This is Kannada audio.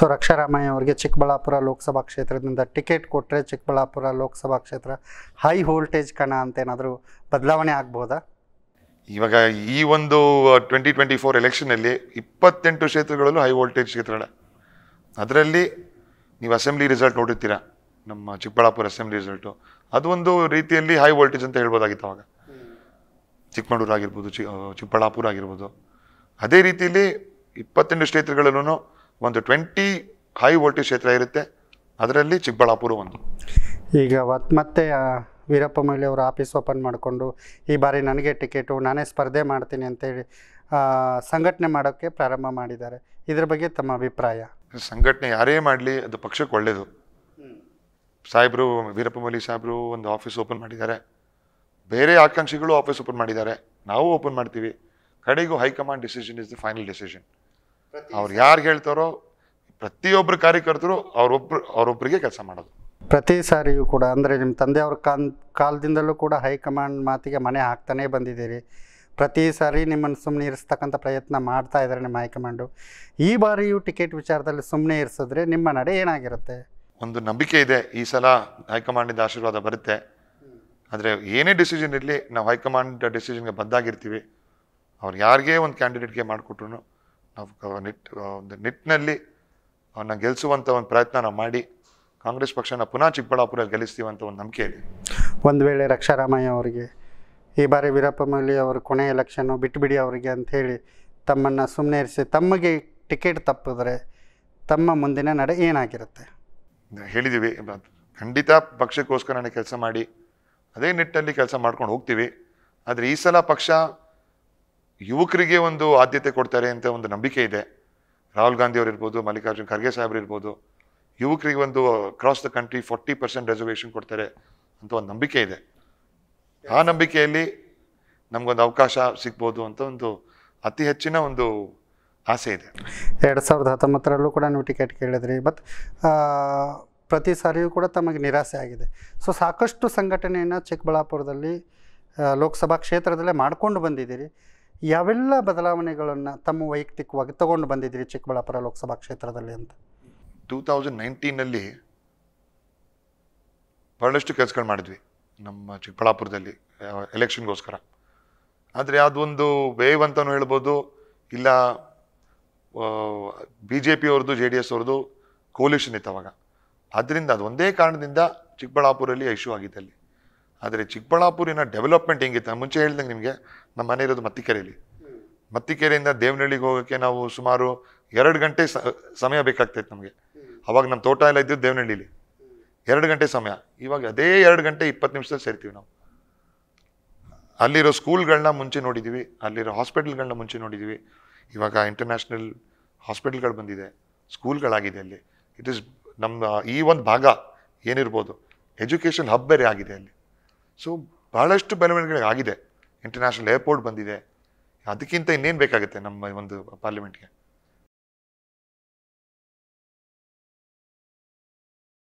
ಸೊ ರಕ್ಷಾರಾಮಯ್ಯ ಅವರಿಗೆ ಚಿಕ್ಕಬಳ್ಳಾಪುರ ಲೋಕಸಭಾ ಕ್ಷೇತ್ರದಿಂದ ಟಿಕೆಟ್ ಕೊಟ್ಟರೆ ಚಿಕ್ಕಬಳ್ಳಾಪುರ ಲೋಕಸಭಾ ಕ್ಷೇತ್ರ ಹೈ ವೋಲ್ಟೇಜ್ ಕಣ ಅಂತ ಏನಾದರೂ ಬದಲಾವಣೆ ಆಗ್ಬೋದಾ ಇವಾಗ ಈ ಒಂದು ಟ್ವೆಂಟಿ ಟ್ವೆಂಟಿ ಫೋರ್ ಎಲೆಕ್ಷನಲ್ಲಿ ಇಪ್ಪತ್ತೆಂಟು ಕ್ಷೇತ್ರಗಳಲ್ಲೂ ಹೈ ವೋಲ್ಟೇಜ್ ಕ್ಷೇತ್ರಗಳೇ ಅದರಲ್ಲಿ ನೀವು ಅಸೆಂಬ್ಲಿ ರಿಸಲ್ಟ್ ನೋಡಿರ್ತೀರಾ ನಮ್ಮ ಚಿಕ್ಕಬಳ್ಳಾಪುರ ಅಸೆಂಬ್ಲಿ ರಿಸಲ್ಟು ಅದೊಂದು ರೀತಿಯಲ್ಲಿ ಹೈ ವೋಲ್ಟೇಜ್ ಅಂತ ಹೇಳ್ಬೋದಾಗಿತ್ತು ಅವಾಗ ಚಿಕ್ಕಮಗಳೂರು ಆಗಿರ್ಬೋದು ಚಿ ಚಿಕ್ಕಬಳ್ಳಾಪುರ ಆಗಿರ್ಬೋದು ಅದೇ ರೀತಿಯಲ್ಲಿ ಇಪ್ಪತ್ತೆಂಟು ಕ್ಷೇತ್ರಗಳಲ್ಲೂ ಒಂದು ಟ್ವೆಂಟಿ ಹೈ ವೋಲ್ಟೇಜ್ ಕ್ಷೇತ್ರ ಇರುತ್ತೆ ಅದರಲ್ಲಿ ಚಿಕ್ಕಬಳ್ಳಾಪುರ ಒಂದು ಈಗ ಮತ್ತೆ ವೀರಪ್ಪ ಮೊಯ್ಲಿ ಅವರು ಆಫೀಸ್ ಓಪನ್ ಮಾಡಿಕೊಂಡು ಈ ಬಾರಿ ನನಗೆ ಟಿಕೆಟು ನಾನೇ ಸ್ಪರ್ಧೆ ಮಾಡ್ತೀನಿ ಅಂತೇಳಿ ಸಂಘಟನೆ ಮಾಡೋಕ್ಕೆ ಪ್ರಾರಂಭ ಮಾಡಿದ್ದಾರೆ ಇದರ ಬಗ್ಗೆ ತಮ್ಮ ಅಭಿಪ್ರಾಯ ಸಂಘಟನೆ ಯಾರೇ ಮಾಡಲಿ ಅದು ಪಕ್ಷಕ್ಕೆ ಒಳ್ಳೆಯದು ಸಾಹೇಬರು ವೀರಪ್ಪ ಮೊಯ್ಲಿ ಸಾಹೇಬರು ಒಂದು ಆಫೀಸ್ ಓಪನ್ ಮಾಡಿದ್ದಾರೆ ಬೇರೆ ಆಕಾಂಕ್ಷಿಗಳು ಆಫೀಸ್ ಓಪನ್ ಮಾಡಿದ್ದಾರೆ ನಾವು ಓಪನ್ ಮಾಡ್ತೀವಿ ಕಡೆಗೂ high command decision is the final decision ಅವ್ರು ಯಾರು ಹೇಳ್ತಾರೋ ಪ್ರತಿಯೊಬ್ಬರು ಕಾರ್ಯಕರ್ತರು ಅವರೊಬ್ರು ಅವರೊಬ್ಬರಿಗೆ ಕೆಲಸ ಮಾಡೋದು ಪ್ರತಿ ಸಾರಿಯೂ ಕೂಡ ಅಂದರೆ ನಿಮ್ಮ ತಂದೆಯವ್ರ ಕಾನ್ ಕಾಲದಿಂದಲೂ ಕೂಡ ಹೈಕಮಾಂಡ್ ಮಾತಿಗೆ ಮನೆ ಹಾಕ್ತಾನೆ ಬಂದಿದ್ದೀರಿ ಪ್ರತಿ ಸಾರಿ ನಿಮ್ಮನ್ನು ಸುಮ್ಮನೆ ಇರಿಸ್ತಕ್ಕಂಥ ಪ್ರಯತ್ನ ಮಾಡ್ತಾ ಇದ್ದಾರೆ ನಿಮ್ಮ ಹೈಕಮಾಂಡು ಈ ಬಾರಿಯೂ ಟಿಕೆಟ್ ವಿಚಾರದಲ್ಲಿ ಸುಮ್ಮನೆ ಇರಿಸಿದ್ರೆ ನಿಮ್ಮ ನಡೆ ಏನಾಗಿರುತ್ತೆ ಒಂದು ನಂಬಿಕೆ ಇದೆ ಈ ಸಲ ಹೈಕಮಾಂಡಿಂದ ಆಶೀರ್ವಾದ ಬರುತ್ತೆ ಆದರೆ ಏನೇ ಡಿಸಿಷನ್ ಇರಲಿ ನಾವು ಹೈಕಮಾಂಡ್ ಡಿಸಿಷನ್ಗೆ ಬಂದಾಗಿರ್ತೀವಿ ಅವ್ರು ಯಾರಿಗೇ ಒಂದು ಕ್ಯಾಂಡಿಡೇಟ್ಗೆ ಮಾಡಿಕೊಟ್ರು ನಾವು uh, ನಿಟ್ ಒಂದು ನಿಟ್ಟಿನಲ್ಲಿ ಅವನ್ನ ಗೆಲ್ಲಿಸುವಂಥ ಒಂದು ಪ್ರಯತ್ನ ನಾವು ಮಾಡಿ ಕಾಂಗ್ರೆಸ್ ಪಕ್ಷನ ಪುನಃ ಗೆಲ್ಲಿಸ್ತೀವಿ ಅಂತ ಒಂದು ನಂಬಿಕೆ ಇದೆ ಒಂದು ವೇಳೆ ರಕ್ಷಾರಾಮಯ್ಯ ಅವರಿಗೆ ಈ ಬಾರಿ ವೀರಪ್ಪ ಮೊಯ್ಲಿ ಅವರ ಕೊನೆ ಎಲೆಕ್ಷನ್ನು ಬಿಟ್ಟುಬಿಡಿ ಅವರಿಗೆ ಅಂಥೇಳಿ ತಮ್ಮನ್ನು ಸುಮ್ಮನೆ ಇರಿಸಿ ತಮಗೆ ಟಿಕೆಟ್ ತಪ್ಪಿದ್ರೆ ತಮ್ಮ ಮುಂದಿನ ನಡೆ ಏನಾಗಿರುತ್ತೆ ಹೇಳಿದ್ದೀವಿ ಖಂಡಿತ ಪಕ್ಷಕ್ಕೋಸ್ಕರನೇ ಕೆಲಸ ಮಾಡಿ ಅದೇ ನಿಟ್ಟಲ್ಲಿ ಕೆಲಸ ಮಾಡ್ಕೊಂಡು ಹೋಗ್ತೀವಿ ಆದರೆ ಈ ಸಲ ಪಕ್ಷ ಯುವಕರಿಗೆ ಒಂದು ಆದ್ಯತೆ ಕೊಡ್ತಾರೆ ಅಂತ ಒಂದು ನಂಬಿಕೆ ಇದೆ ರಾಹುಲ್ ಗಾಂಧಿ ಅವರು ಇರ್ಬೋದು ಮಲ್ಲಿಕಾರ್ಜುನ್ ಖರ್ಗೆ ಸಾಹೇಬ್ರು ಇರ್ಬೋದು ಯುವಕರಿಗೆ ಒಂದು cross the country forty percent reservation ಕೊಡ್ತಾರೆ ಅಂತ ಒಂದು ನಂಬಿಕೆ ಇದೆ ಆ ನಂಬಿಕೆಯಲ್ಲಿ ನಮಗೊಂದು ಅವಕಾಶ ಸಿಗ್ಬೋದು ಅಂತ ಒಂದು ಅತಿ ಹೆಚ್ಚಿನ ಒಂದು ಆಸೆ ಇದೆ ಎರಡು ಸಾವಿರದ ಹತ್ತೊಂಬತ್ತರಲ್ಲೂ ಕೂಡ ನೀವು ಟಿಕೆಟ್ ಕೇಳಿದ್ರಿ ಬಟ್ ಪ್ರತಿ ಸಾರಿಯೂ ಕೂಡ ತಮಗೆ ನಿರಾಸೆ ಆಗಿದೆ ಸೊ ಸಾಕಷ್ಟು ಸಂಘಟನೆಯನ್ನು ಚಿಕ್ಕಬಳ್ಳಾಪುರದಲ್ಲಿ ಲೋಕಸಭಾ ಕ್ಷೇತ್ರದಲ್ಲೇ ಮಾಡಿಕೊಂಡು ಬಂದಿದ್ದೀರಿ ಯಾವೆಲ್ಲ ಬದಲಾವಣೆಗಳನ್ನು ತಮ್ಮ ವೈಯಕ್ತಿಕವಾಗಿ ತಗೊಂಡು ಬಂದಿದ್ದೀರಿ ಚಿಕ್ಕಬಳ್ಳಾಪುರ ಲೋಕಸಭಾ ಕ್ಷೇತ್ರದಲ್ಲಿ ಅಂತ ಟೂ ತೌಸಂಡ್ ನೈನ್ಟೀನಲ್ಲಿ ಬಹಳಷ್ಟು ಕೆಲಸಗಳು ಮಾಡಿದ್ವಿ ನಮ್ಮ ಚಿಕ್ಕಬಳ್ಳಾಪುರದಲ್ಲಿ ಎಲೆಕ್ಷನ್ಗೋಸ್ಕರ ಆದರೆ ಅದೊಂದು ವೇವ್ ಅಂತಲೂ ಹೇಳ್ಬೋದು ಇಲ್ಲ ಬಿ ಜೆ ಪಿ ಅವ್ರದ್ದು ಜೆ ಡಿ ಎಸ್ ಅವ್ರದ್ದು ಕೋಲಿಷನ್ ಇತ್ತು ಅವಾಗ ಅದರಿಂದ ಅದು ಒಂದೇ ಕಾರಣದಿಂದ ಚಿಕ್ಕಬಳ್ಳಾಪುರಲ್ಲಿ ಇಶ್ಯೂ ಆಗಿದೆ ಅಲ್ಲಿ ಆದರೆ ಚಿಕ್ಕಬಳ್ಳಾಪುರಿನ ಡೆವಲಪ್ಮೆಂಟ್ ಹೆಂಗಿತ್ತು ಮುಂಚೆ ಹೇಳ್ದಂಗೆ ನಿಮಗೆ ನಮ್ಮ ಮನೆ ಇರೋದು ಮತ್ತಿಕೆರೆಯಲ್ಲಿ ಮತ್ತಿಕೆರೆಯಿಂದ ದೇವನಹಳ್ಳಿಗೆ ಹೋಗೋಕ್ಕೆ ನಾವು ಸುಮಾರು ಎರಡು ಗಂಟೆ ಸಮಯ ಬೇಕಾಗ್ತೈತೆ ನಮಗೆ ಅವಾಗ ನಮ್ಮ ತೋಟ ಎಲ್ಲ ಇದ್ದು ದೇವನಹಳ್ಳಿಲಿ ಎರಡು ಗಂಟೆ ಸಮಯ ಇವಾಗ ಅದೇ ಎರಡು ಗಂಟೆ ಇಪ್ಪತ್ತು ನಿಮಿಷದಲ್ಲಿ ಸೇರ್ತೀವಿ ನಾವು ಅಲ್ಲಿರೋ ಸ್ಕೂಲ್ಗಳನ್ನ ಮುಂಚೆ ನೋಡಿದ್ದೀವಿ ಅಲ್ಲಿರೋ ಹಾಸ್ಪಿಟಲ್ಗಳನ್ನ ಮುಂಚೆ ನೋಡಿದ್ದೀವಿ ಇವಾಗ ಇಂಟರ್ನ್ಯಾಷನಲ್ ಹಾಸ್ಪಿಟಲ್ಗಳು ಬಂದಿದೆ ಸ್ಕೂಲ್ಗಳಾಗಿದೆ ಅಲ್ಲಿ ಇಟ್ ಇಸ್ ನಮ್ಮ ಈ ಒಂದು ಭಾಗ ಏನಿರ್ಬೋದು ಎಜುಕೇಷನ್ ಹಬ್ ಬೇರೆ ಆಗಿದೆ ಅಲ್ಲಿ ಸೊ ಬಹಳಷ್ಟು ಬೆಳವಣಿಗೆಗಳಿಗೆ ಆಗಿದೆ ಇಂಟರ್ನ್ಯಾಷನಲ್ ಏರ್ಪೋರ್ಟ್ ಬಂದಿದೆ ಅದಕ್ಕಿಂತ ಇನ್ನೇನು ಬೇಕಾಗುತ್ತೆ ನಮ್ಮ ಒಂದು ಪಾರ್ಲಿಮೆಂಟ್ಗೆ